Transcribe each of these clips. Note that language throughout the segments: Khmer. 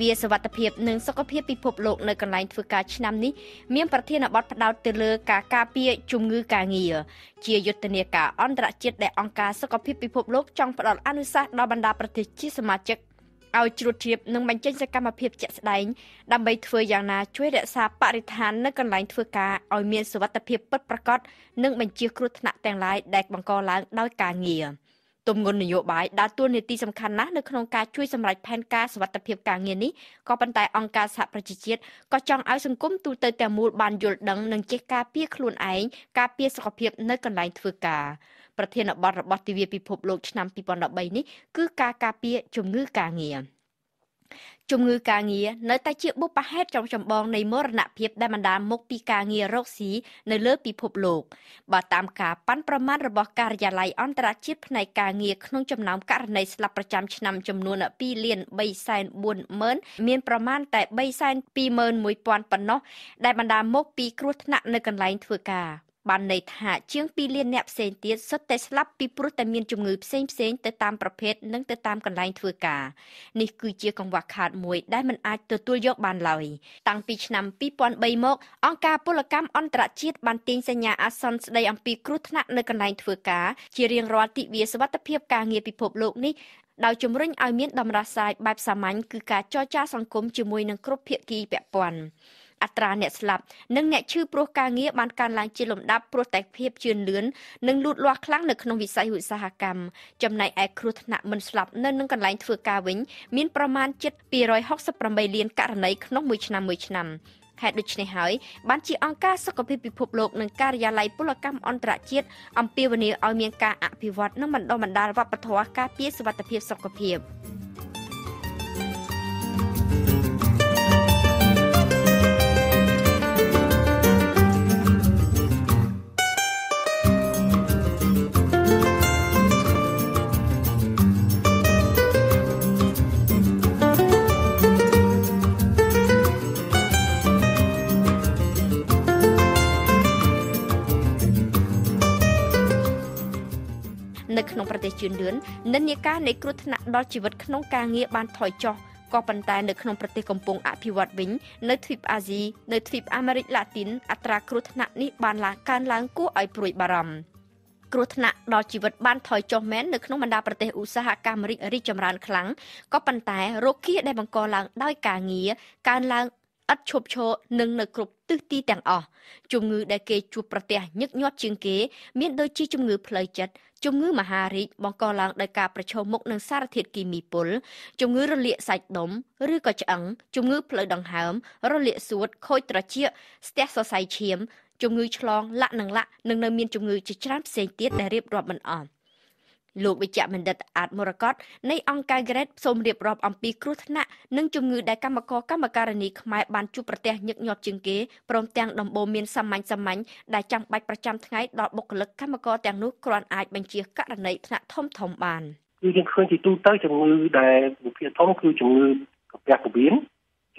វាសวัสดิភាពនិងសុខភាពពិភពលោកនៅកន្លែងធ្វើការឆ្នាំនេះមានប្រធានបទផ្ដោតទៅលើការការពារជំងឺការងារជាយុទ្ធនាការអន្តរជាតិដែលអង្គការសុខភាពពិភពលោកចង់ផ្ដល់អនុសាសន៍ដល់បណ្ដាប្រទេសជាសមាជិកឲ្យជ្រួតជ្រាបនិងបញ្ចេញសកម្មភាពជាក់ស្ដែងដើម្បីធ្វើយ៉ាងណាជួយរក្សាបរិស្ថាននៅកន្លែងធ្វើការឲ្យមានសុវត្ថិភាពពិតប្រាកដនិងបញ្ជៀសគ្រោះថ្នាក់ទាំងឡាយដែលបង្កឡើងដោយការងារ។ទំនុននយោបាយដើរតួនាទីសំខាន់ណាស់នៅក្នុងការជួយសម្រេចផែនការសុវត្ថិភាពការងារនេះក៏ប៉ុន្តែអង្គការសហប្រជាជាតិក៏ចង់ឲ្យសង្គមទូទៅទាំងមូលបានយល់ដឹងនិងចេះការពារខ្លួនឯងការពារសុខភាពនៅកន្លែងធ្វើការប្រធានបទរបស់ទិវាពិភពលោកឆ្នាំ2013នេះគឺការការពារជំងឺការងារ។ជំងឺកាងារនៅតែជាបុព្វហេតុចំចម្បងនៃមរណភាពដែលបណ្ដាលមកពីកាងាររោគស៊ីនៅលើពិភពលោកបើតាមការប៉ាន់ប្រមាណរបស់ការិយាល័យអន្តរជាតិផ្នែកកាងារក្នុងចំណោមករណីស្លាប់ប្រចាំឆ្នាំចំនួន2លាន340,000មានប្រមាណតែ321,000ប៉ុណ្ណោះដែលបណ្ដាលមកពីគ្រោះថ្នាក់នៅកន្លែងធ្វើការ។បានន័យថាជាង2លានអ្នកផ្សេងទៀតសុទ្ធតែស្លាប់ពីព្រោះតែមានជំងឺផ្សេងផ្សេងទៅតាមប្រភេទនិងទៅតាមកន្លែងធ្វើការនេះគឺជាកង្វះខាតមួយដែលមិនអាចទទួលយកបានឡើយតាំងពីឆ្នាំ2003មកអង្គការពលកម្មអន្តរជាតិបានទាញសញ្ញាអាសន្នស្តីអំពីគ្រោះថ្នាក់នៅកន្លែងធ្វើការ ជារៀងរាល់ទិវាសវត្ថិភាពការងារពិភពលោកនេះដោយជំរុញឲ្យមានដំណោះស្រាយបែបសាមញ្ញគឺការចរចាសង្គមជាមួយនឹងគ្រប់ភាគីពាក់ព័ន្ធអត្រាអ្នកស្លាប់និងអ្នកឈឺព្រោះការងារបានកើនឡើងជាលំដាប់ព្រោះតែភាពជឿនលឿននិងលូតលាស់ខ្លាំងនៅក្នុងវិស័យឧស្សាហកម្មចំណែកឯគ្រោះថ្នាក់មិនស្លាប់នៅនឹងកន្លែងធ្វើការវិញមានប្រមាណជិត268លានករណីក្នុងមួយឆ្នាំមួយឆ្នាំហេតុដូច្នេះហើយបានជាអង្គការសុខភាពពិភពលោកនិងការិយាល័យពលកម្មអន្តរជាតិអំពាវនាវឲ្យមានការអភិវឌ្ឍនិងបណ្ដុះបណ្ដាលវប្បធម៌ការពារសុវត្ថិភាពសុខភាព។នៅក្នុងប្រទេសជឿនលឿននិន្នាការនៃគ្រោះថ្នាក់ដល់ជីវិតក្នុងការងារបានថយចុះក៏ប៉ុន្តែនៅក្នុងប្រទេសកំពុងអភិវឌ្ឍវិញនៅទ្វីបអាស៊ីនៅទ្វីបអាមេរិកឡាទីនអត្រាគ្រោះថ្នាក់នេះបានកើនឡើងគួរឲ្យព្រួយបារម្ភគ្រោះថ្នាក់ដល់ជីវិតបានថយចុះមែននៅក្នុងបណ្ដាប្រទេសឧស្សាហកម្មរីករាយចម្រើនខ្លាំងក៏ប៉ុន្តែរោគគៀដែលបង្កឡើងដោយការងារកើនឡើងឥតឈប់ឈរនិងនៅគ្រប់ទិសទីទាំងអស់ជំងឺ ដែលគេជួបប្រទះញឹកញាប់ជាងគេ មានដូចជាជំងឺផ្លូវចិត្តជំងឺ មហារីកបង្កឡើងដោយការប្រឈមមុខនឹងសារធាតុគីមីពុលជំងឺរលាកសាច់ដុំឬក៏ឆ្អឹងជំងឺផ្លូវដង្ហើម រលាកសួតខូចត្រចៀកស្ទះសរសៃឈាមជំងឺឆ្លងលាក់និងលាក់និងនៅមានជំងឺជាច្រើនផ្សេងទៀតដែលរៀបរាប់មិនអស់លោកវិជ្ជបណ្ឌិតអាតមរកតនៃអង្គការ Grade សូមរៀបរាប់អំពីគ្រោះថ្នាក់និងជំងឺដែលកម្មករកម្មការិនីខ្មែរបានជួបប្រទះញឹកញាប់ជាងគេព្រមទាំងដំបូលមានសាមញ្ញសាមញ្ញដែលចាំបាច់ប្រចាំថ្ងៃដល់បុគ្គលិកកម្មករទាំងនោះគ្រាន់អាចបញ្ជាករណីថ្នាក់ធំធំបានគឺយើងឃើញជាទូទៅជំងឺដែលវិភាគធំគឺជំងឺកាពះពោះវៀន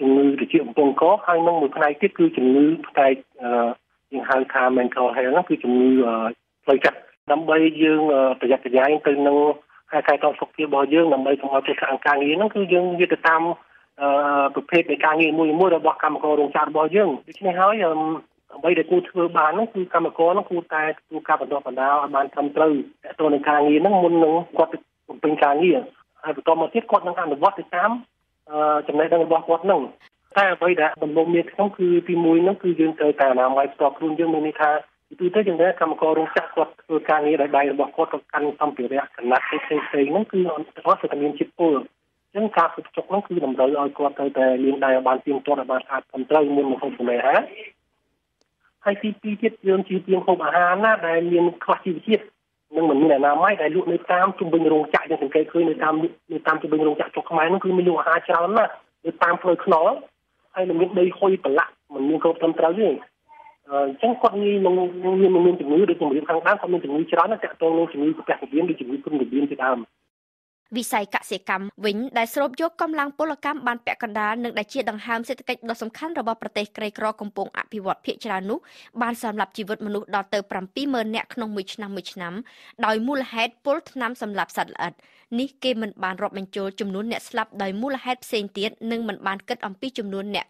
ជំងឺត្រជាអំពង់កហើយនឹងមួយផ្នែកទៀតគឺជំងឺផ្នែកយើងហៅថា mental health គឺជំងឺផ្លូវចិត្តដើម្បីយើងប្រយ័ត្នប្រយែងទៅនឹងការកែតម្រូវសុខភាពរបស់យើងដើម្បីកុំឲ្យទៅខាងការងារហ្នឹងគឺយើងយកទៅតាមប្រភេទនៃការងារមួយមួយរបស់កម្មកររោងចក្ររបស់យើងដូច្នេះហើយអ្វីដែលគួរធ្វើបាននោះគឺកម្មករនោះគួរតែធ្វើការបណ្ដុះបណ្ដាលឲ្យបានត្រឹមត្រូវតទៅនឹងការងារនោះមុននឹងគាត់បំពេញការងារហើយបន្តមកទៀតគាត់នឹងអនុវត្តទៅតាមចំណេះដឹងរបស់គាត់នោះតែអ្វីដែលដំណងមានខ្ញុំគឺទីមួយនោះគឺយើងត្រូវតែអនាម័យផ្ទាល់ខ្លួនយើងមានន័យថាពីពីទៅជំនឿកម្មកររោងចក្រគាត់ធ្វើការងារដោយដៃរបស់គាត់គាត់កាន់សម្ភារៈកណាត់ផ្សេងផ្សេងហ្នឹងគឺអន្តរជាតិមានជាតិពុលអញ្ចឹងការផ្ទុកហ្នឹងគឺតម្រូវឲ្យគាត់ត្រូវតែមានដៃឲ្យបានទៀងទាត់ឲ្យបានស្អាតត្រឹមត្រូវមុននឹងហូបចំណីអាហារហើយទីពីរទៀតយើងជឿទៀងហូបអាហារណាដែលមានខ្វះជីវជាតិនឹងមិនមានអនាម័យដែលលក់នៅតាមជំវិញរោងចក្រយើងសង្កេតឃើញនៅតាមនៅតាមជំវិញរោងចក្រចុកខ្មែរហ្នឹងគឺមានលក់អាហារច្រើនណាស់នៅតាមផ្លូវខ្នល់ហើយនឹងមានដីហុយប្រឡាក់មិនមានគ្រប់ត្រឹមត្រូវទេអញ្ចឹងគាត់ងាយនឹងមានមានជំងឺដូចជំងឺខាងដើមគាត់មានជំងឺច្រើនណាស់តាក់ទងនឹងជំងឺប្រភេទរបៀបដូចជំងឺគុណរបៀបជាដើមវិស័យកសិកម្មវិញដែលស្រូបយកកម្លាំងពលកម្មបានពាក់កណ្ដាលនិងដែលជាដង្ហើមសេដ្ឋកិច្ចដ៏សំខាន់របស់ប្រទេសក្រីក្រកំពុងអភិវឌ្ឍភាគច្រើននោះបានសម្លាប់ជីវិតមនុស្សដល់ទៅ70000នាក់ក្នុងមួយឆ្នាំមួយឆ្នាំដោយមូលហេតុពុលថ្នាំសម្លាប់សត្វល្អិតនេះគេមិនបានរាប់បញ្ចូលចំនួនអ្នកស្លាប់ដោយមូលហេតុផ្សេងទៀតនិងមិនបានគិតអំពីចំនួនអ្នក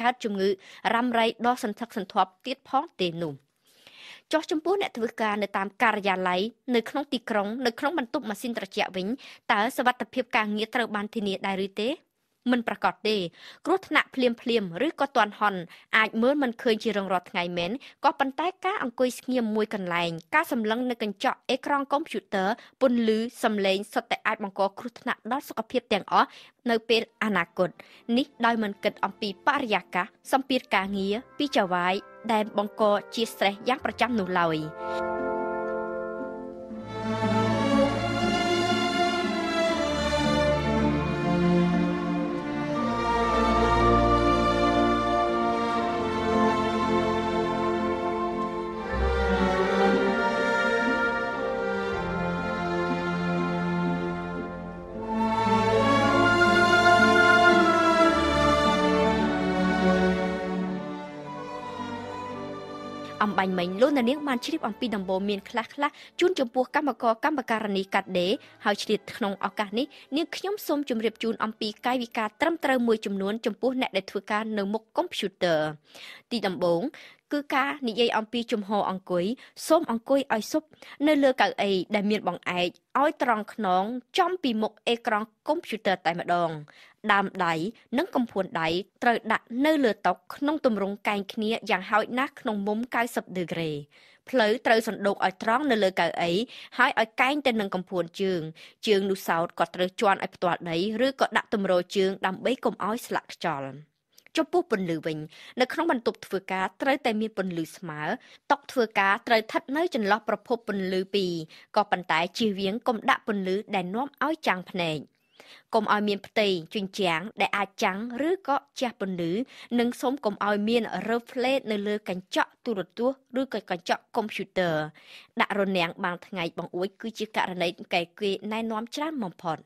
កើតជំងឺរ៉ាំរ៉ៃដ៏សន្ធឹកសន្ធាប់ទៀតផងទេនោះចុះចំពោះអ្នកធ្វើការនៅតាមការិយាល័យនៅក្នុងទីក្រុងនៅក្នុងបន្ទប់ម៉ាស៊ីនត្រជាក់វិញតើសវត្ថិភាពការងារត្រូវបានធានាដែរឬទេមិនប្រកបទេគ្រោះថ្នាក់ភ្លាមភ្លាមឬក៏ទាន់ហន់អាចមើលមិនឃើញជារៀងរាល់ថ្ងៃមែនក៏ប៉ុន្តែការអង្គុយស្ងៀមមួយកន្លែង ការសម្លឹងនៅកញ្ចក់អេក្រង់កុំព្យូទ័រពន្លឺសំឡេងសុទ្ធតែអាចបង្កគ្រោះថ្នាក់ដល់សុខភាពទាំងអស់នៅពេលអនាគតនេះដោយមិនគិតអំពីបរិយាកាសសម្ពាធការងារពីចវាយដែល បង្កជា stress យ៉ាងប្រចាំនោះឡើយ។អំបញ្ញមិញលោកនាងបានជ្រាបអំពីដំបូលមានខ្លះខ្លះជូនចំពោះកម្មករកម្មការនីកាត់ដេរហើយឆ្លៀតក្នុងឱកាសនេះនាងខ្ញុំសូមជម្រាបជូនអំពីកាយវិការត្រឹមត្រូវមួយចំនួនចំពោះអ្នកដែលធ្វើការនៅមុខកុំព្យូទ័រទីដំបូងគឺការនិយាយអំពីជំហរអង្គុយសូមអង្គុយឲ្យសុប នៅលើកៅអីដែលមានបង្អែកឲ្យត្រង់ខ្នងចំពីមុខអេក្រង់កុំព្យូទ័រតែម្ដងដើមដៃនិងកំភួនដៃត្រូវដាក់នៅលើតុក្នុងទម្រង់កែងគ្នាយ៉ាងហោចណាស់ក្នុងមុំ90ដឺក្រេផ្លូវត្រូវសណ្ដូកឲ្យត្រង់នៅលើកៅអីហើយឲ្យកែងទៅនឹងកំភួនជើងជើងនោះសោតក៏ត្រូវជន់ឲ្យផ្ទាល់ដីឬក៏ដាក់ទម្រោជើងដើម្បីកុំឲ្យស្លាក់ខ្យល់ចំពោះពន្លឺវិញនៅក្នុងបន្ទប់ធ្វើការត្រូវតែមានពន្លឺស្មើតុធ្វើការត្រូវស្ថិតនៅចន្លោះប្រភពពន្លឺពីរក៏ប៉ុន្តែជៀសវាងកុំដាក់ពន្លឺដែលនាំឲ្យចាំងភ្នែក។កុំឲ្យមានផ្ទៃជញ្ជាំងដែលអាចចាំងឬក៏ជះពន្លឺនិងសូមកុំឲ្យមាន reflect នៅលើកញ្ចក់ទូរទស្សន៍ឬក៏កញ្ចក់កុំព្យូទ័រដាក់រនាំងបាំងថ្ងៃបង្អួចគឺជាករណីកែគេណែនាំច្រើនបំផុត។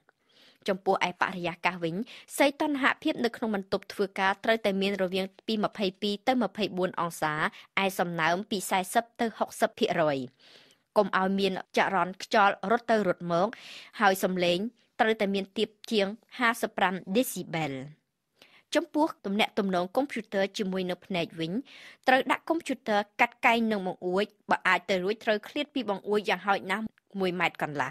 ចំពោះឯបរិយាកាសវិញសីតុណ្ហភាពនៅក្នុងបន្ទប់ធ្វើការត្រូវតែមានរវាងពី22ទៅ24អង្សាឯសំណើមពី40ទៅ60%កុំឲ្យមានចរន្តខ្យល់រត់ទៅរត់មកហើយសំឡេងត្រូវតែមានទាបជាង55 decibel ចំពោះទំនាក់ទំនងកុំព្យូទ័រជាមួយនៅភ្នែកវិញត្រូវដាក់កុំព្យូទ័រកាត់កែងនឹងបង្អួចបើអាចទៅរួចត្រូវឃ្លាតពីបង្អួចយ៉ាងហោចណាស់1ម៉ែត្រកន្លះ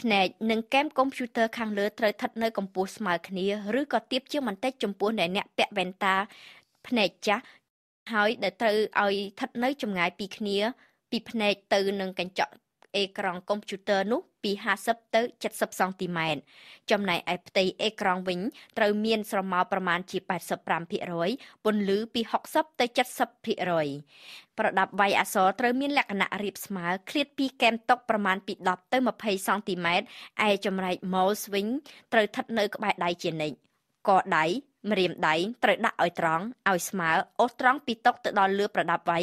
ភ្នែកនិងកែមកុំព្យូទ័រខាងលើត្រូវស្ថិតនៅកម្ពស់ស្មើគ្នា ឬក៏ទាបជាងបន្តិចចំពោះអ្នកអ្នកពាក់វ៉ែនតាភ្នែកចាស់ហើយដែលត្រូវឲ្យស្ថិតនៅចម្ងាយពីគ្នាពីភ្នែកទៅនឹងកញ្ចក់អេក្រង់កុំព្យូទ័រនោះពី50ទៅ70សង់ទីម៉ែត្រចំណែកឯផ្ទៃអេក្រង់វិញត្រូវមានស្រមោលប្រមាណជា85%ពន្លឺពី60ទៅ70%ប្រដាប់វៃអសរត្រូវមានលក្ខណៈរាបស្មើឃ្លាតពីកែមតុកប្រមាណពី10ទៅ20សង់ទីម៉ែត្រឯចំណែកម៉ូសវិញត្រូវស្ថិតនៅក្បែរដៃជានិច្ចកដៃម្រាមដៃត្រូវដាក់ឲ្យត្រង់ឲ្យស្មើអូសត្រង់ពីតុកទៅដល់លើប្រដាប់វៃ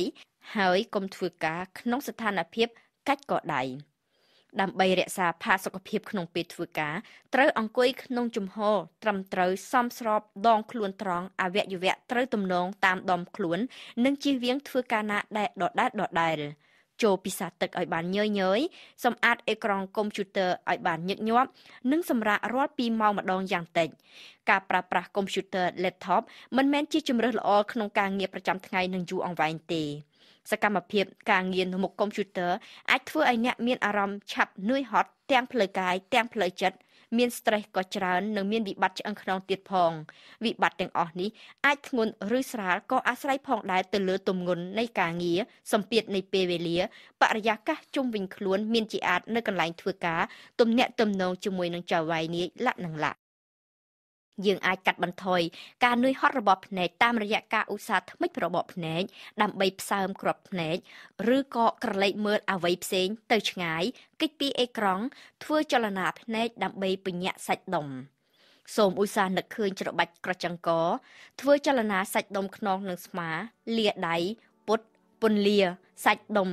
ហើយកុំធ្វើការក្នុងស្ថានភាពកាច់ក៏ដៃដើម្បីរក្សាផាសុកភាព ក្នុងពេលធ្វើការត្រូវអង្គុយក្នុងជំហរត្រឹមត្រូវសមស្របដងខ្លួនត្រង់អវយវៈត្រូវទំនង តាមដុំខ្លួន និងជៀសវាងធ្វើការណាដែលដដែលដដែលដដែលចូលពិសាទឹកឲ្យបានញយញយសម្អាតអេក្រង់កុំព្យូទ័រឲ្យបានញឹកញាប់និងសម្រាករាល់2ម៉ោងម្ដងយ៉ាងតិចការប្រើប្រាស់កុំព្យូទ័រ laptop មិនមែនជាជំរើសល្អក្នុងការងារប្រចាំថ្ងៃនិងយូរអង្វែងទេ សកម្មភាពការងារនៅមុខកុំព្យូទ័រអាចធ្វើឲ្យអ្នកមានអារម្មណ៍ឆាប់នឿយហត់ទាំងផ្លូវកាយទាំងផ្លូវចិត្តមាន stress ក៏ច្រើននិងមានវិបត្តិឆ្អឹងខ្នងទៀតផង វិបត្តិទាំងអស់នេះអាចធ្ងន់ឬស្រាលក៏អាស្រ័យផងដែរទៅលើទម្ងន់នៃការងារសម្ពាធនៃពេលវេលាបរិយាកាសជុំវិញខ្លួន មានជាអាចនៅកន្លែងធ្វើការទំនាក់ទំនងជាមួយនឹងចៅហ្វាយនាយលក្ខណៈយើងអាចកាត់បន្ថយការនឿយហត់របស់ភ្នែកតាមរយៈការឧស្សាហ៍ថ្មិចរបកភ្នែកដើម្បីផ្សើមគ្រាប់ភ្នែក ឬក៏ក្រឡេកមើលអ្វីផ្សេងទៅឆ្ងាយគេចពីអេក្រង់ធ្វើចលនាភ្នែកដើម្បីពញាក់សាច់ដុំសូមឧស្សាហ៍នឹកឃើញច្របាច់ក្រចង្កធ្វើចលនាសាច់ដុំខ្នងនិងស្មាលាដៃពុតពន្លាសាច់ដុំ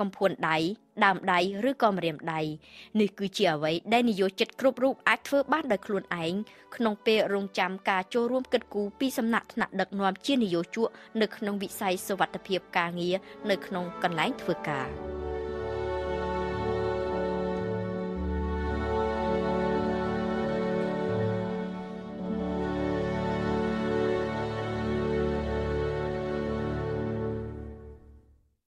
កំភួនដៃដើមដៃឬក៏ម្រាមដៃនេះគឺជាអ្វីដែលនិយោជិតគ្រប់រូបអាចធ្វើបានដោយខ្លួនឯងក្នុងពេលរងចាំការចូលរួមកិត្តគូពីសំណាក់ថ្នាក់ដឹកនាំជានិយោជកនៅក្នុងវិស័យសុវត្ថិភាព ការងារនៅក្នុងកន្លែងធ្វើការ។